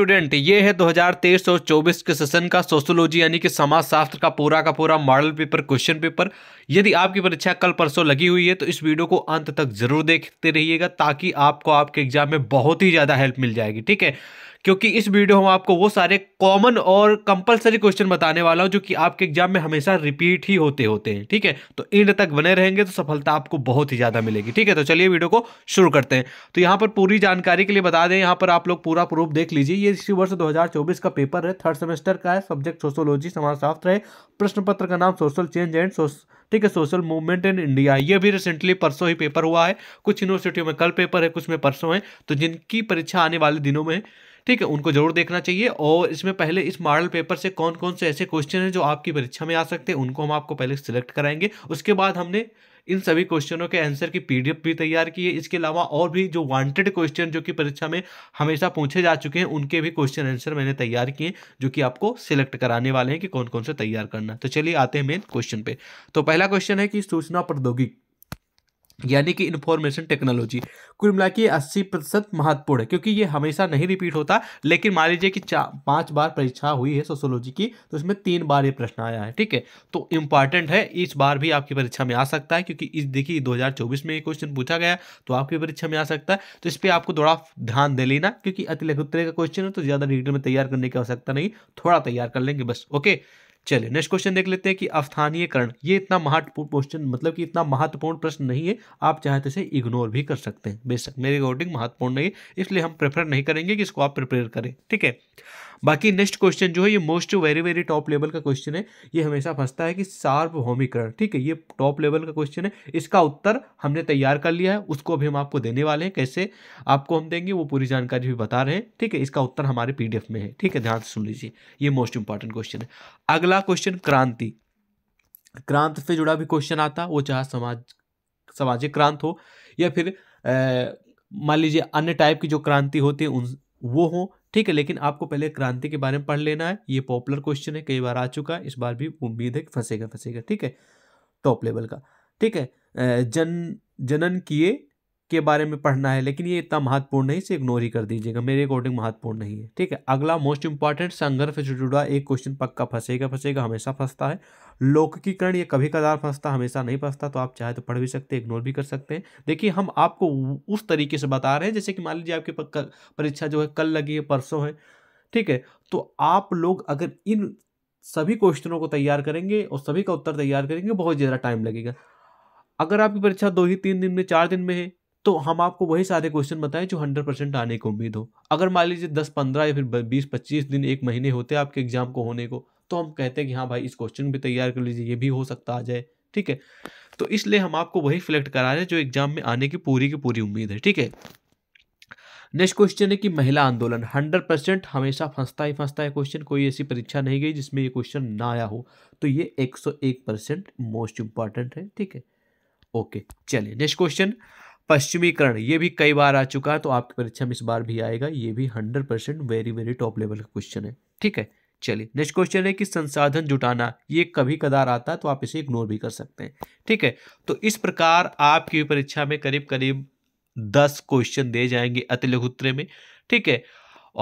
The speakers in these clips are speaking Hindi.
स्टूडेंट ये है 2023 और 24 के सेशन का सोशोलॉजी यानी कि समाजशास्त्र का पूरा का पूरा मॉडल पेपर क्वेश्चन पेपर यदि आपकी परीक्षा कल परसों लगी हुई है तो इस वीडियो को अंत तक जरूर देखते रहिएगा ताकि आपको आपके एग्जाम में बहुत ही ज़्यादा हेल्प मिल जाएगी ठीक है क्योंकि इस वीडियो में आपको वो सारे कॉमन और कंपलसरी क्वेश्चन बताने वाला हूँ जो कि आपके एग्जाम में हमेशा रिपीट ही होते होते हैं ठीक है तो एंड तक बने रहेंगे तो सफलता आपको बहुत ही ज़्यादा मिलेगी ठीक है तो चलिए वीडियो को शुरू करते हैं तो यहाँ पर पूरी जानकारी के लिए बता दें यहाँ पर आप लोग पूरा प्रूफ देख लीजिए ये इसी वर्ष दो का पेपर है थर्ड सेमेस्टर का है सब्जेक्ट सोशोलॉजी समाजशास्त्र है प्रश्न पत्र का नाम सोशल चेंज एंड ठीक है सोशल मूवमेंट इन इंडिया ये भी रिसेंटली परसों ही पेपर हुआ है कुछ यूनिवर्सिटियों में कल पेपर है कुछ में परसों है तो जिनकी परीक्षा आने वाले दिनों में ठीक है उनको जरूर देखना चाहिए और इसमें पहले इस मॉडल पेपर से कौन कौन से ऐसे क्वेश्चन हैं जो आपकी परीक्षा में आ सकते हैं उनको हम आपको पहले सिलेक्ट कराएंगे उसके बाद हमने इन सभी क्वेश्चनों के आंसर की पीडीएफ भी तैयार की है इसके अलावा और भी जो वांटेड क्वेश्चन जो कि परीक्षा में हमेशा पूछे जा चुके हैं उनके भी क्वेश्चन आंसर मैंने तैयार किए जो कि आपको सिलेक्ट कराने वाले हैं कि कौन कौन से तैयार करना तो चलिए आते हैं मेन क्वेश्चन पे तो पहला क्वेश्चन है कि सूचना प्रौद्योगिकी यानी कि इन्फॉर्मेशन टेक्नोलॉजी कुल मिला के अस्सी प्रतिशत महत्वपूर्ण है क्योंकि ये हमेशा नहीं रिपीट होता लेकिन मान लीजिए कि पांच बार परीक्षा हुई है सोशोलॉजी की तो इसमें तीन बार ये प्रश्न आया है ठीक है तो इम्पॉर्टेंट है इस बार भी आपकी परीक्षा में आ सकता है क्योंकि इस देखिए 2024 में ये क्वेश्चन पूछा गया तो आपकी परीक्षा में आ सकता है तो इस पर आपको थोड़ा ध्यान दे लेना क्योंकि अति लघुत्तरे का क्वेश्चन है तो ज़्यादा डिटेल में तैयार करने की आवश्यकता नहीं थोड़ा तैयार कर लेंगे बस ओके चलिए नेक्स्ट क्वेश्चन देख लेते हैं कि अवस्थानीयकरण ये इतना महत्वपूर्ण क्वेश्चन मतलब कि इतना महत्वपूर्ण प्रश्न नहीं है आप चाहे तो इसे इग्नोर भी कर सकते हैं बेशक मेरे अकॉर्डिंग महत्वपूर्ण नहीं है इसलिए हम प्रेफर नहीं करेंगे कि इसको आप प्रिपेयर करें ठीक है बाकी नेक्स्ट क्वेश्चन जो है ये most very very top level का क्वेश्चन है ये हमेशा फंसता है कि सार्वभौमिकरण ठीक है ये टॉप लेवल का क्वेश्चन है इसका उत्तर हमने तैयार कर लिया है उसको अभी हम आपको देने वाले हैं कैसे आपको हम देंगे वो पूरी जानकारी भी बता रहे हैं ठीक है इसका उत्तर हमारे पी में है ठीक है ध्यान से सुन लीजिए ये मोस्ट इंपॉर्टेंट क्वेश्चन है अगला क्वेश्चन क्रांति क्रांत से जुड़ा भी क्वेश्चन आता वो चाहे समाज सामाजिक क्रांत हो या फिर मान लीजिए अन्य टाइप की जो क्रांति होती है उन वो हो ठीक है लेकिन आपको पहले क्रांति के बारे में पढ़ लेना है ये पॉपुलर क्वेश्चन है कई बार आ चुका है इस बार भी उम्मीद है कि फंसेगा फंसेगा ठीक है टॉप लेवल का ठीक है जन जनन किए के बारे में पढ़ना है लेकिन ये इतना महत्वपूर्ण नहीं इसे इग्नोर ही कर दीजिएगा मेरे अकॉर्डिंग महत्वपूर्ण नहीं है ठीक है अगला मोस्ट इंपॉर्टेंट संघर्ष से जुड़ा एक क्वेश्चन पक्का फंसेगा फंसेगा हमेशा फंसता है लौकिकीकरण ये कभी कदार फंसता हमेशा नहीं फंसता तो आप चाहे तो पढ़ भी सकते हैं इग्नोर भी कर सकते हैं देखिए हम आपको उस तरीके से बता रहे हैं जैसे कि मान लीजिए आपकी परीक्षा जो है कल लगी है परसों है ठीक है तो आप लोग अगर इन सभी क्वेश्चनों को तैयार करेंगे और सभी का उत्तर तैयार करेंगे बहुत ज़्यादा टाइम लगेगा अगर आपकी परीक्षा दो ही तीन दिन में चार दिन में है तो हम आपको वही सारे क्वेश्चन बताएं जो हंड्रेड परसेंट आने की उम्मीद हो अगर मान लीजिए दस पंद्रह या फिर बीस पच्चीस दिन एक महीने होते हैं आपके एग्जाम को होने को तो हम कहते हैं कि हाँ भाई इस क्वेश्चन भी तैयार कर लीजिए ये भी हो सकता आ जाए ठीक है तो इसलिए हम आपको वही सिलेक्ट करा रहे हैं जो एग्जाम में आने की पूरी की पूरी उम्मीद है ठीक है नेक्स्ट क्वेश्चन है कि महिला आंदोलन हंड्रेड परसेंट हमेशा फंसता ही फंसता है क्वेश्चन कोई ऐसी परीक्षा नहीं गई जिसमें ये क्वेश्चन ना आया हो तो ये एक सौ एक परसेंट मोस्ट इंपॉर्टेंट है ठीक है ओके चलिए नेक्स्ट क्वेश्चन पश्चिमीकरण ये भी कई बार आ चुका है तो आपकी परीक्षा में इस बार भी आएगा ये भी hundred percent very very top level का क्वेश्चन है ठीक है चलिए नेक्स्ट क्वेश्चन है कि संसाधन जुटाना ये कभी कदार आता है तो आप इसे इग्नोर भी कर सकते हैं ठीक है तो इस प्रकार आपकी परीक्षा में करीब करीब दस क्वेश्चन दिए जाएंगे अति लघुत्तरे में ठीक है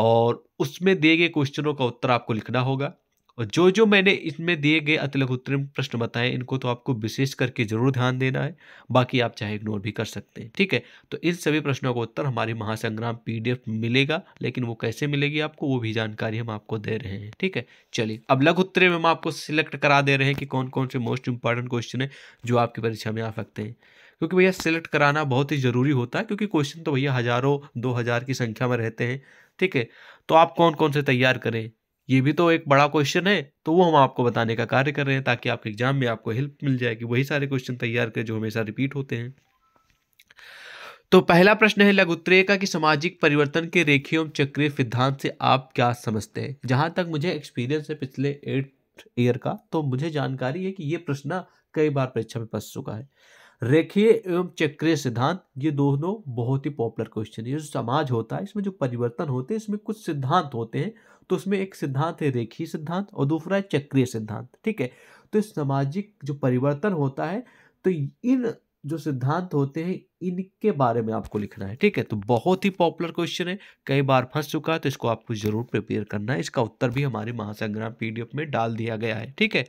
और उसमें दिए गए क्वेश्चनों का उत्तर आपको लिखना होगा और जो जो मैंने इसमें दिए गए अति अतिलघुत्तरीय प्रश्न बताए इनको तो आपको विशेष करके जरूर ध्यान देना है बाकी आप चाहे इग्नोर भी कर सकते हैं ठीक है तो इन सभी प्रश्नों का उत्तर हमारे महासंग्राम एफ मिलेगा लेकिन वो कैसे मिलेगी आपको वो भी जानकारी हम आपको दे रहे हैं ठीक है चलिए अब लघु उत्तरीय में हम आपको सिलेक्ट करा दे रहे हैं कि कौन कौन से मोस्ट इंपॉर्टेंट क्वेश्चन है जो आपकी परीक्षा में आ सकते हैं क्योंकि भैया सिलेक्ट कराना बहुत ही ज़रूरी होता है क्योंकि क्वेश्चन तो भैया हज़ारों दो हज़ार की संख्या में रहते हैं ठीक है तो आप कौन कौन से तैयार करें ये भी तो एक बड़ा क्वेश्चन है तो वो हम आपको बताने का कार्य कर रहे हैं ताकि आपके एग्जाम में आपको हेल्प मिल जाएगी वही सारे क्वेश्चन तैयार करें जो हमेशा रिपीट होते हैं तो पहला प्रश्न है का कि सामाजिक परिवर्तन के रेखीय एवं चक्रीय सिद्धांत से आप क्या समझते हैं जहां तक मुझे एक्सपीरियंस है पिछले एट ईयर का तो मुझे जानकारी है कि ये प्रश्न कई बार परीक्षा में फंस चुका है रेखीय एवं चक्रीय सिद्धांत ये दोनों बहुत ही पॉपुलर क्वेश्चन है जो समाज होता है इसमें जो परिवर्तन होते हैं इसमें कुछ सिद्धांत होते हैं तो उसमें एक सिद्धांत है रेखीय सिद्धांत और दूसरा है चक्रीय सिद्धांत ठीक है तो सामाजिक जो परिवर्तन होता है तो इन जो सिद्धांत होते हैं इनके बारे में आपको लिखना है ठीक है तो बहुत ही पॉपुलर क्वेश्चन है कई बार फंस चुका है तो इसको आपको जरूर प्रिपेयर करना है इसका उत्तर भी हमारे महासंग्राम पीडीएफ में डाल दिया गया है ठीक है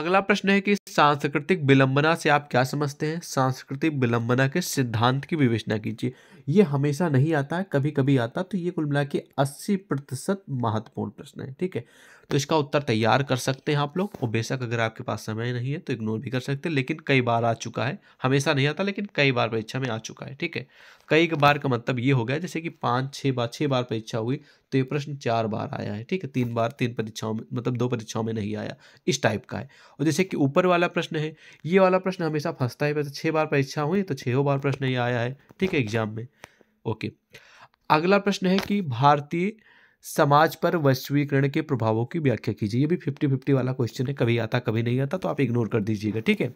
अगला प्रश्न है कि सांस्कृतिक विलंबना से आप क्या समझते हैं सांस्कृतिक विलंबना के सिद्धांत की विवेचना कीजिए ये हमेशा नहीं आता है कभी कभी आता तो ये कुल मिला के अस्सी प्रतिशत महत्वपूर्ण प्रश्न है ठीक है तो इसका उत्तर तैयार कर सकते हैं आप लोग और बेशक अगर आपके पास समय नहीं है तो इग्नोर भी कर सकते हैं लेकिन कई बार आ चुका है हमेशा नहीं आता लेकिन कई बार परीक्षा में आ चुका है ठीक है कई बार का मतलब ये हो गया जैसे कि पाँच छः बार छः बार परीक्षा हुई तो ये प्रश्न चार बार आया है ठीक है तीन बार तीन परीक्षाओं में मतलब दो परीक्षाओं में नहीं आया इस टाइप का है और जैसे कि ऊपर वाला प्रश्न है ये वाला प्रश्न हमेशा फंसता है वैसे छः बार परीक्षा हुई तो छः बार प्रश्न ये आया है ठीक है एग्जाम में ओके अगला प्रश्न है कि भारतीय समाज पर वैश्वीकरण के प्रभावों की व्याख्या कीजिए ये भी फिफ्टी फिफ्टी वाला क्वेश्चन है कभी आता कभी नहीं आता तो आप इग्नोर कर दीजिएगा ठीक है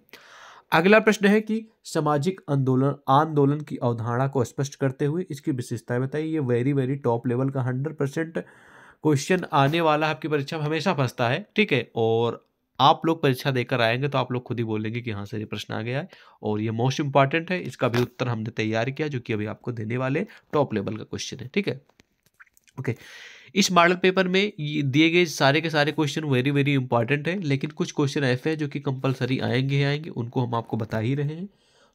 अगला प्रश्न है कि सामाजिक आंदोलन आंदोलन की अवधारणा को स्पष्ट करते हुए इसकी विशेषताएं बताइए ये वेरी वेरी टॉप लेवल का हंड्रेड परसेंट क्वेश्चन आने वाला आपकी परीक्षा में हमेशा फंसता है ठीक है और आप लोग परीक्षा देकर आएंगे तो आप लोग खुद ही बोलेंगे कि हाँ सर ये प्रश्न आ गया है और ये मोस्ट इंपॉर्टेंट है इसका भी उत्तर हमने तैयार किया जो कि अभी आपको देने वाले टॉप लेवल का क्वेश्चन है ठीक है ओके इस मॉडल पेपर में दिए गए सारे के सारे क्वेश्चन वेरी वेरी इंपॉर्टेंट है लेकिन कुछ क्वेश्चन ऐसे हैं जो कि कंपलसरी आएंगे ही आएंगे उनको हम आपको बता ही रहे हैं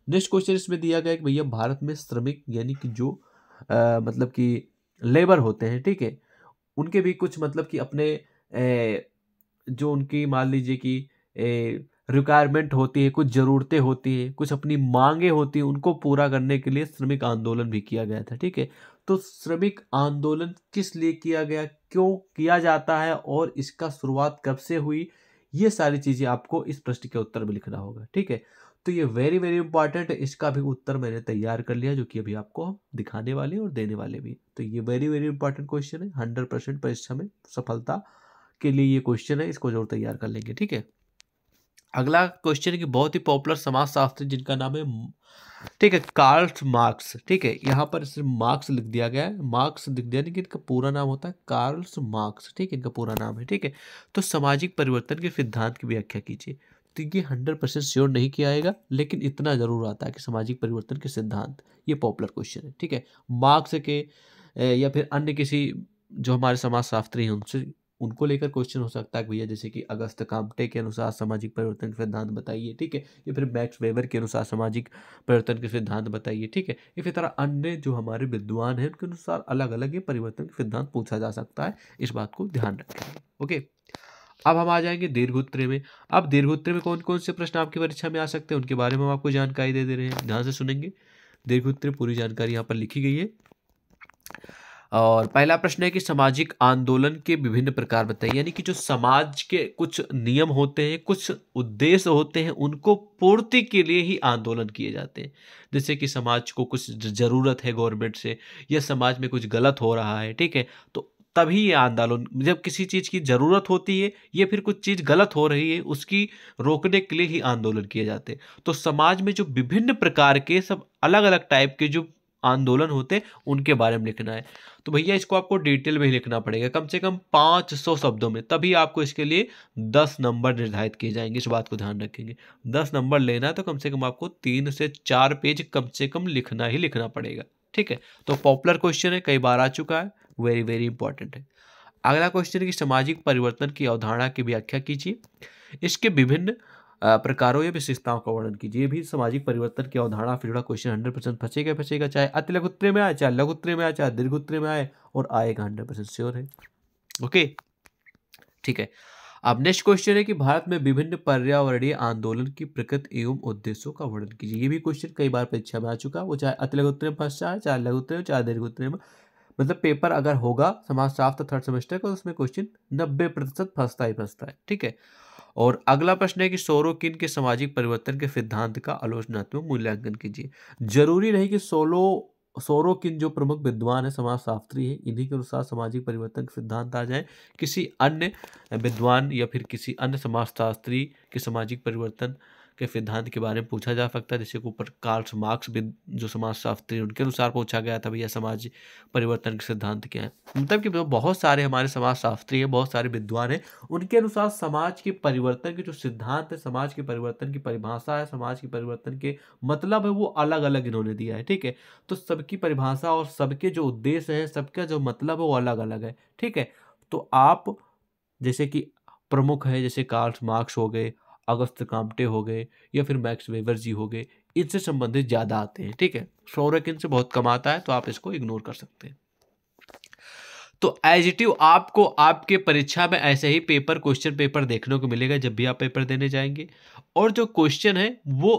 नेक्स्ट क्वेश्चन इसमें दिया गया कि भैया भारत में श्रमिक यानी कि जो आ, मतलब कि लेबर होते हैं ठीक है उनके भी कुछ मतलब कि अपने जो उनकी मान लीजिए कि रिक्वायरमेंट होती है कुछ ज़रूरतें होती हैं कुछ अपनी मांगे होती हैं उनको पूरा करने के लिए श्रमिक आंदोलन भी किया गया था ठीक है तो श्रमिक आंदोलन किस लिए किया गया क्यों किया जाता है और इसका शुरुआत कब से हुई ये सारी चीज़ें आपको इस प्रश्न के उत्तर में लिखना होगा ठीक है तो ये वेरी वेरी इंपॉर्टेंट है इसका भी उत्तर मैंने तैयार कर लिया जो कि अभी आपको हम दिखाने वाले और देने वाले भी तो ये वेरी वेरी इंपॉर्टेंट क्वेश्चन है हंड्रेड परसेंट परीक्षा में सफलता के लिए ये क्वेश्चन है इसको जरूर तैयार कर लेंगे ठीक है अगला क्वेश्चन की बहुत ही पॉपुलर समाजशास्त्री जिनका नाम है ठीक है कार्ल्स मार्क्स ठीक है यहाँ पर सिर्फ मार्क्स लिख दिया गया है मार्क्स लिख दिया नहीं कि इनका पूरा नाम होता है कार्ल्स मार्क्स ठीक है इनका पूरा नाम है ठीक है तो सामाजिक परिवर्तन के सिद्धांत की व्याख्या कीजिए तो ये हंड्रेड परसेंट श्योर नहीं किया आएगा लेकिन इतना ज़रूर आता है कि सामाजिक परिवर्तन के सिद्धांत ये पॉपुलर क्वेश्चन है ठीक है मार्क्स के या फिर अन्य किसी जो हमारे समाजशास्त्री हैं उनसे उनको लेकर क्वेश्चन हो सकता है भैया जैसे कि अगस्त कामटे के अनुसार सामाजिक परिवर्तन के सिद्धांत बताइए ठीक है या फिर मैक्स वेबर के अनुसार सामाजिक परिवर्तन के सिद्धांत बताइए ठीक है इसी तरह अन्य जो हमारे विद्वान हैं उनके अनुसार अलग अलग ये परिवर्तन के सिद्धांत पूछा जा सकता है इस बात को ध्यान रखें ओके अब हम आ जाएंगे दीर्घोत्तर में अब दीर्घोत्तर में कौन कौन से प्रश्न आपकी परीक्षा में आ सकते हैं उनके बारे में हम आपको जानकारी दे दे रहे हैं ध्यान से सुनेंगे दीर्घोत्तर पूरी जानकारी यहाँ पर लिखी गई है और पहला प्रश्न है कि सामाजिक आंदोलन के विभिन्न प्रकार बताइए यानी कि जो समाज के कुछ नियम होते हैं कुछ उद्देश्य होते हैं उनको पूर्ति के लिए ही आंदोलन किए जाते हैं जैसे कि समाज को कुछ ज़रूरत है गवर्नमेंट से या समाज में कुछ गलत हो रहा है ठीक है तो तभी ये आंदोलन जब किसी चीज़ की ज़रूरत होती है या फिर कुछ चीज़ गलत हो रही है उसकी रोकने के लिए ही आंदोलन किए जाते हैं तो समाज में जो विभिन्न प्रकार के सब अलग अलग टाइप के जो आंदोलन होते उनके बारे में लिखना है तो भैया इसको आपको डिटेल में ही लिखना पड़ेगा कम से कम पाँच सौ शब्दों में तभी आपको इसके लिए दस नंबर निर्धारित किए जाएंगे इस बात को ध्यान रखेंगे दस नंबर लेना है तो कम से कम आपको तीन से चार पेज कम से कम लिखना ही लिखना पड़ेगा ठीक है तो पॉपुलर क्वेश्चन है कई बार आ चुका है वेरी वेरी इंपॉर्टेंट है अगला क्वेश्चन है कि सामाजिक परिवर्तन की अवधारणा की व्याख्या कीजिए इसके विभिन्न प्रकारों या विशेषताओं का वर्णन कीजिए भी सामाजिक परिवर्तन की अवधारणा फिर जुड़ा क्वेश्चन हंड्रेड परसेंट फंसेगा फंसेगा चाहे लघु उत्तरे में आए चाहे लघु उत्तरे में आए चाहे दीर्घ उत्तरे में आए और आएगा हंड्रेड परसेंट श्योर है ओके ठीक है अब नेक्स्ट क्वेश्चन है कि भारत में विभिन्न पर्यावरणीय आंदोलन की प्रकृति एवं उद्देश्यों का वर्णन कीजिए ये भी क्वेश्चन कई बार परीक्षा में आ चुका वो चाहे लघु उत्तरे में फंस जाए चाहे लघु उत्तरे में चाहे दीर्घ उत्तरे में मतलब पेपर अगर होगा समाज शास्त्र थर्ड सेमेस्टर का तो उसमें क्वेश्चन नब्बे प्रतिशत फंसता ही फंसता है ठीक है और अगला प्रश्न है कि सोरोकिन के सामाजिक परिवर्तन के सिद्धांत का आलोचनात्मक मूल्यांकन कीजिए जरूरी नहीं कि सोलो सोरोकिन जो प्रमुख विद्वान है समाजशास्त्री है इन्हीं के अनुसार सामाजिक परिवर्तन के सिद्धांत आ जाए किसी अन्य विद्वान या फिर किसी अन्य समाजशास्त्री के सामाजिक परिवर्तन के सिद्धांत के बारे में पूछा जा सकता है जैसे ऊपर कार्ल्स मार्क्स भी जो समाज शास्त्री उनके अनुसार पूछा गया था भैया समाज परिवर्तन के सिद्धांत क्या है मतलब कि बहुत सारे हमारे समाज शास्त्री हैं बहुत सारे विद्वान हैं उनके अनुसार समाज के परिवर्तन के जो सिद्धांत है समाज के परिवर्तन की परिभाषा है समाज के परिवर्तन के मतलब है वो अलग अलग इन्होंने दिया है ठीक है तो सबकी परिभाषा और सबके जो उद्देश्य है सबका जो मतलब है वो अलग अलग है ठीक है तो आप जैसे कि प्रमुख है जैसे कार्ल मार्क्स हो गए अगस्त कामटे हो गए या फिर मैक्स वेवर जी हो गए इनसे संबंधित ज़्यादा आते हैं ठीक है सौरक इनसे बहुत कम आता है तो आप इसको इग्नोर कर सकते हैं तो एजिटिव आपको आपके परीक्षा में ऐसे ही पेपर क्वेश्चन पेपर देखने को मिलेगा जब भी आप पेपर देने जाएंगे और जो क्वेश्चन है वो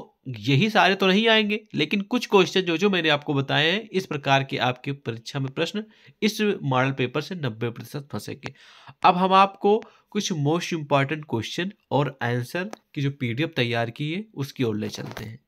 यही सारे तो नहीं आएंगे लेकिन कुछ क्वेश्चन जो जो मैंने आपको बताए हैं इस प्रकार के आपके परीक्षा में प्रश्न इस मॉडल पेपर से 90 प्रतिशत फंसेंगे अब हम आपको कुछ मोस्ट इम्पॉर्टेंट क्वेश्चन और आंसर की जो पीडीएफ तैयार की है उसकी ओर ले चलते हैं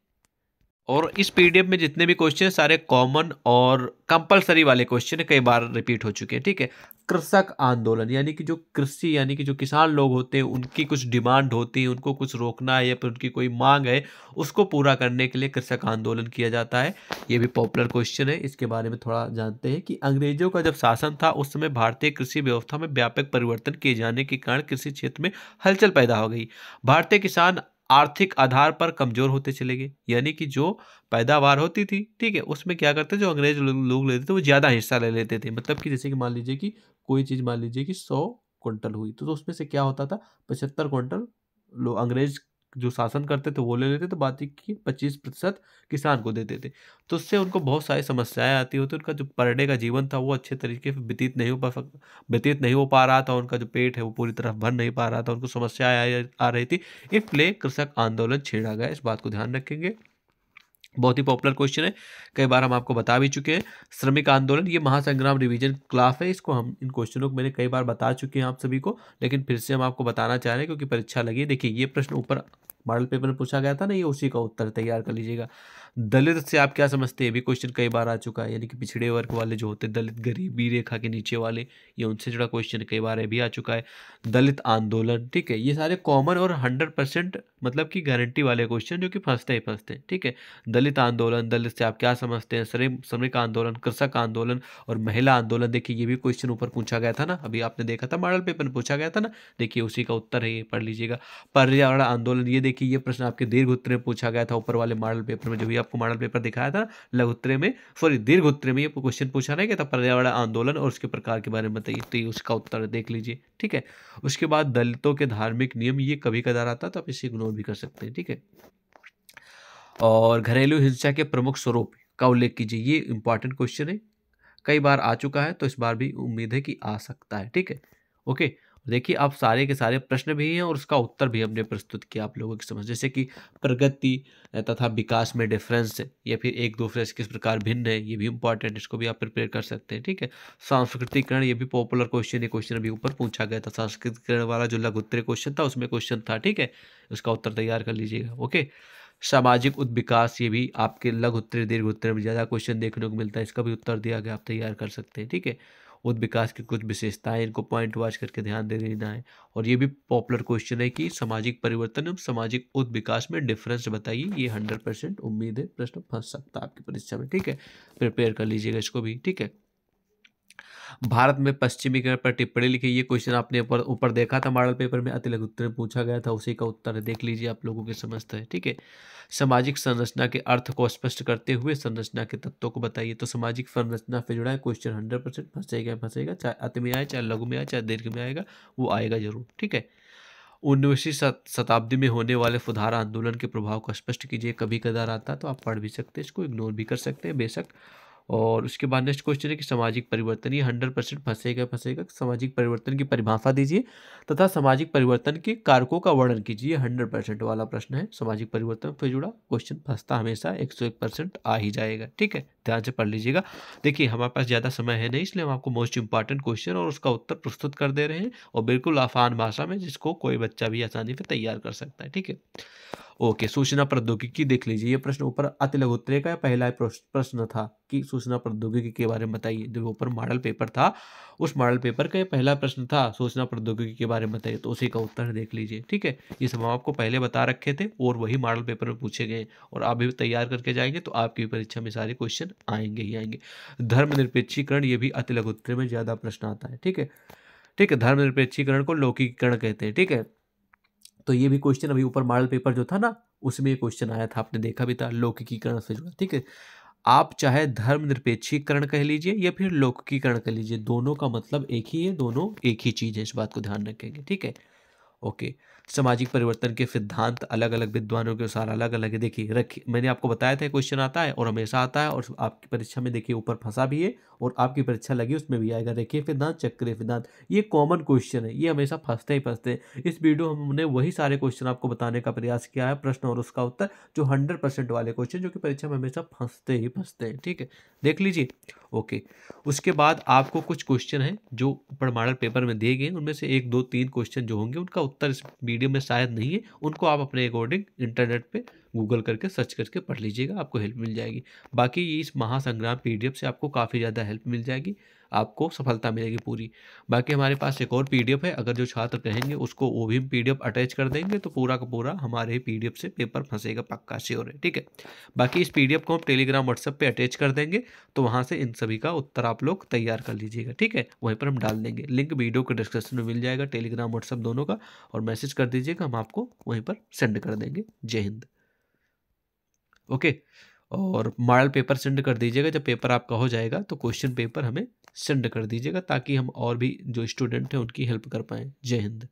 और इस पीडीएफ में जितने भी क्वेश्चन सारे कॉमन और कंपलसरी वाले क्वेश्चन कई बार रिपीट हो चुके हैं ठीक है कृषक आंदोलन यानी कि जो कृषि यानी कि जो किसान लोग होते हैं उनकी कुछ डिमांड होती है उनको कुछ रोकना है या फिर उनकी कोई मांग है उसको पूरा करने के लिए कृषक आंदोलन किया जाता है ये भी पॉपुलर क्वेश्चन है इसके बारे में थोड़ा जानते हैं कि अंग्रेजों का जब शासन था उस समय भारतीय कृषि व्यवस्था में व्यापक परिवर्तन किए जाने के कारण कृषि क्षेत्र में हलचल पैदा हो गई भारतीय किसान आर्थिक आधार पर कमज़ोर होते चले गए यानी कि जो पैदावार होती थी ठीक है उसमें क्या करते जो अंग्रेज लोग लेते थे वो ज़्यादा हिस्सा ले लेते थे मतलब कि जैसे कि मान लीजिए कि कोई चीज़ मान लीजिए कि सौ क्विंटल हुई तो, तो उसमें से क्या होता था पचहत्तर क्विंटल लोग अंग्रेज जो शासन करते थे वो ले लेते तो बाकी की पच्चीस प्रतिशत किसान को देते थे तो उससे उनको बहुत सारी समस्याएं आती होती उनका जो पर डे का जीवन था वो अच्छे तरीके से व्यतीत नहीं हो पा व्यतीत नहीं हो पा रहा था उनका जो पेट है वो पूरी तरह भर नहीं पा रहा था उनको समस्याएँ आ रही थी इसलिए कृषक आंदोलन छेड़ा गया इस बात को ध्यान रखेंगे बहुत ही पॉपुलर क्वेश्चन है कई बार हम आपको बता भी चुके हैं श्रमिक आंदोलन ये महासंग्राम रिवीजन क्लाफ है इसको हम इन क्वेश्चनों को मैंने कई बार बता चुके हैं आप सभी को लेकिन फिर से हम आपको बताना चाह रहे हैं क्योंकि परीक्षा लगी देखिए ये प्रश्न ऊपर मॉडल पेपर में पूछा गया था ना ये उसी का उत्तर तैयार कर लीजिएगा दलित से आप क्या समझते हैं भी क्वेश्चन कई बार आ चुका है यानी कि पिछड़े वर्ग वाले जो होते हैं दलित गरीबी रेखा के नीचे वाले ये उनसे जुड़ा क्वेश्चन कई बार भी आ चुका है दलित आंदोलन ठीक है ये सारे कॉमन और हंड्रेड मतलब कि गारंटी वाले क्वेश्चन जो कि फंसते ही फंसते हैं ठीक है दलित आंदोलन दलित से आप क्या समझते हैं श्रम श्रमिक आंदोलन कृषक आंदोलन और महिला आंदोलन देखिए ये भी क्वेश्चन ऊपर पूछा गया था ना अभी आपने देखा था मॉडल पेपर में पूछा गया था ना देखिए उसी का उत्तर है ये पढ़ लीजिएगा पर्यावरण आंदोलन ये देखिए देखिए ये प्रश्न आपके दीर्घ उत्तर में पूछा गया था ऊपर वाले मॉडल पेपर में जो भी आपको मॉडल पेपर दिखाया था लघु उत्तरे में सॉरी दीर्घ उत्तरे में ये क्वेश्चन पूछा नहीं गया था पर्यावरण आंदोलन और उसके प्रकार के बारे में बताइए तो ये उसका उत्तर देख लीजिए ठीक है उसके बाद दलितों के धार्मिक नियम ये कभी कदार आता तो आप इसे इग्नोर भी कर सकते हैं ठीक है और घरेलू हिंसा के प्रमुख स्वरूप का उल्लेख कीजिए ये इंपॉर्टेंट क्वेश्चन है कई बार आ चुका है तो इस बार भी उम्मीद है कि आ सकता है ठीक है ओके okay. देखिए आप सारे के सारे प्रश्न भी हैं और उसका उत्तर भी हमने प्रस्तुत किया आप लोगों के समझ जैसे कि प्रगति तथा विकास में डिफरेंस या फिर एक दूसरे से किस प्रकार भिन्न है ये भी इंपॉर्टेंट इसको भी आप प्रिपेयर कर सकते हैं ठीक है सांस्कृतिकरण ये भी पॉपुलर क्वेश्चन ये क्वेश्चन अभी ऊपर पूछा गया था सांस्कृतिकरण वाला जो लघुत्तरीय क्वेश्चन था उसमें क्वेश्चन था ठीक है उसका उत्तर तैयार कर लीजिएगा ओके सामाजिक उद्विकास ये भी आपके लघु उत्तर दीर्घ उत्तर में ज़्यादा क्वेश्चन देखने को मिलता है इसका भी उत्तर दिया गया आप तैयार कर सकते हैं ठीक है उद विकास की कुछ विशेषताएं इनको पॉइंट वाइज करके ध्यान दे देना है और ये भी पॉपुलर क्वेश्चन है कि सामाजिक परिवर्तन एवं सामाजिक उद विकास में डिफरेंस बताइए ये हंड्रेड परसेंट उम्मीद है प्रश्न फंस सकता है आपकी परीक्षा में ठीक है प्रिपेयर कर लीजिएगा इसको भी ठीक है भारत में पश्चिमीकरण पर टिप्पणी लिखी ये क्वेश्चन आपने ऊपर ऊपर देखा था मॉडल पेपर में अति उत्तर पूछा गया था उसी का उत्तर देख लीजिए आप लोगों के समझते हैं ठीक है सामाजिक संरचना के अर्थ को स्पष्ट करते हुए संरचना के तत्वों को बताइए तो सामाजिक संरचना से जुड़ा है क्वेश्चन हंड्रेड परसेंट फंसेगा फंसेगा चाहे अति में आए चाहे लघु में आए चाहे दीर्घ में आएगा वो आएगा जरूर ठीक है उन्नीसवीं शताब्दी में होने वाले सुधार आंदोलन के प्रभाव को स्पष्ट कीजिए कभी कदार आता तो आप पढ़ भी सकते हैं इसको इग्नोर भी कर सकते हैं बेशक और उसके बाद नेक्स्ट क्वेश्चन है कि सामाजिक परिवर्तन ये हंड्रेड परसेंट फंसेगा फंसेगा सामाजिक परिवर्तन की परिभाषा दीजिए तथा सामाजिक परिवर्तन के कारकों का वर्णन कीजिए हंड्रेड परसेंट वाला प्रश्न है सामाजिक परिवर्तन से जुड़ा क्वेश्चन फंसता हमेशा एक सौ एक परसेंट आ ही जाएगा ठीक है ध्यान से पढ़ लीजिएगा देखिए हमारे पास ज़्यादा समय है नहीं इसलिए हम आपको मोस्ट इंपॉर्टेंट क्वेश्चन और उसका उत्तर प्रस्तुत कर दे रहे हैं और बिल्कुल आसान भाषा में जिसको कोई बच्चा भी आसानी से तैयार कर सकता है ठीक है ओके सूचना प्रौद्योगिकी देख लीजिए ये प्रश्न ऊपर अति लघुत्तरे का पहला प्रश्न था की सूचना प्रौद्योगिकी के बारे में बताइए जो ऊपर मॉडल पेपर था उस मॉडल पेपर का पहला प्रश्न था सूचना प्रौद्योगिकी के बारे में बताइए तो उसी का उत्तर देख लीजिए ठीक है ये सब हम आपको पहले बता रखे थे और वही मॉडल पेपर में पूछे गए और आप भी तैयार करके जाएंगे तो आपकी परीक्षा में सारे क्वेश्चन आएंगे ही आएंगे धर्मनिरपेक्षीकरण ये भी अति लघुत्तर में ज़्यादा प्रश्न आता है ठीक है ठीक है धर्मनिरपेक्षीकरण को लौकिकीकरण कहते हैं ठीक है तो ये भी क्वेश्चन अभी ऊपर मॉडल पेपर जो था ना उसमें क्वेश्चन आया था आपने देखा भी था लौकिकीकरण से जुड़ा ठीक है आप चाहे धर्मनिरपेक्षीकरण कह लीजिए या फिर लौकिकीकरण कह लीजिए दोनों का मतलब एक ही है दोनों एक ही चीज़ है इस बात को ध्यान रखेंगे ठीक है ओके सामाजिक परिवर्तन के सिद्धांत अलग अलग विद्वानों के अनुसार अलग अलग है देखिए रखिए मैंने आपको बताया था क्वेश्चन आता है और हमेशा आता है और आपकी परीक्षा में देखिए ऊपर फंसा भी है और आपकी परीक्षा लगी उसमें भी आएगा रेखीय सिद्धांत चक्रीय सिद्धांत ये कॉमन क्वेश्चन है ये हमेशा फंसते ही फंसते हैं इस वीडियो हमने वही सारे क्वेश्चन आपको बताने का प्रयास किया है प्रश्न और उसका उत्तर जो हंड्रेड परसेंट वाले क्वेश्चन जो कि परीक्षा में हमेशा फंसते ही फंसते हैं ठीक है देख लीजिए ओके उसके बाद आपको कुछ क्वेश्चन हैं जो प्रमाणल पेपर में दिए गए उनमें से एक दो तीन क्वेश्चन जो होंगे उनका उत्तर इस वीडियो में शायद नहीं है उनको आप अपने अकॉर्डिंग इंटरनेट पर गूगल करके सर्च करके पढ़ लीजिएगा आपको हेल्प मिल जाएगी बाकी इस महासंग्राम पी से आपको काफ़ी ज़्यादा हेल्प मिल जाएगी आपको सफलता मिलेगी पूरी बाकी हमारे पास एक और पी है अगर जो छात्र कहेंगे उसको वो भी पीडीएफ अटैच कर देंगे तो पूरा का पूरा हमारे ही पी से पेपर फंसेगा पक्का श्योर है ठीक है बाकी इस पी को हम टेलीग्राम व्हाट्सएप पे अटैच कर देंगे तो वहाँ से इन सभी का उत्तर आप लोग तैयार कर लीजिएगा ठीक है वहीं पर हम डाल देंगे लिंक वीडियो के डिस्क्रिप्शन में मिल जाएगा टेलीग्राम व्हाट्सअप दोनों का और मैसेज कर दीजिएगा हम आपको वहीं पर सेंड कर देंगे जय हिंद ओके और मॉडल पेपर सेंड कर दीजिएगा जब पेपर आपका हो जाएगा तो क्वेश्चन पेपर हमें सेंड कर दीजिएगा ताकि हम और भी जो स्टूडेंट हैं उनकी हेल्प कर पाएँ जय हिंद